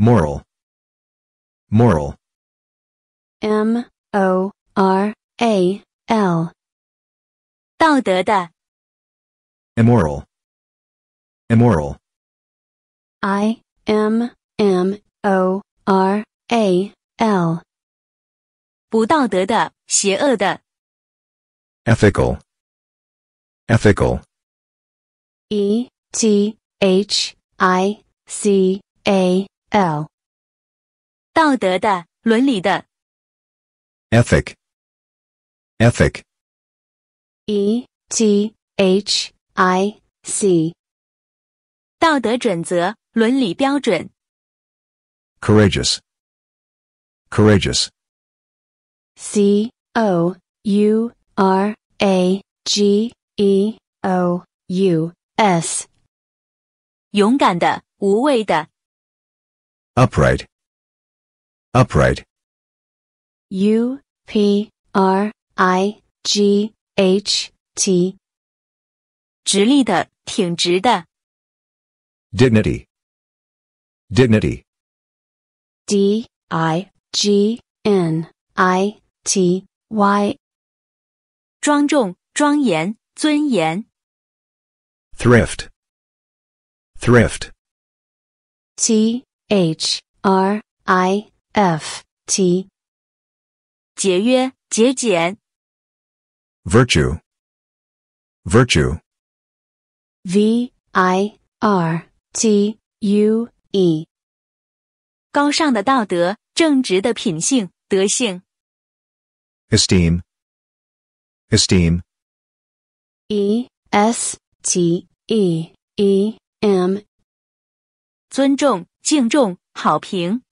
Moral. Moral. M O R A L. 道德的。Immoral. Immoral. I M M O R A L. 不道德的，邪恶的。Ethical. Ethical. E T H I C A L 道德的、伦理的。ethic ethic e t h i c 道德准则、伦理标准。courageous courageous c o u r a g e o u s 勇敢的、无畏的、upright upright u p r i g h t 直立的，挺直的。dignity dignity d i g n i t y 庄重、庄严、尊严。thrift thrift t H R I F T，节约节俭。Virtue，virtue，V I R T U E，高尚的道德，正直的品性，德性。Esteem，esteem，E S T E E M，尊重。敬重，好评。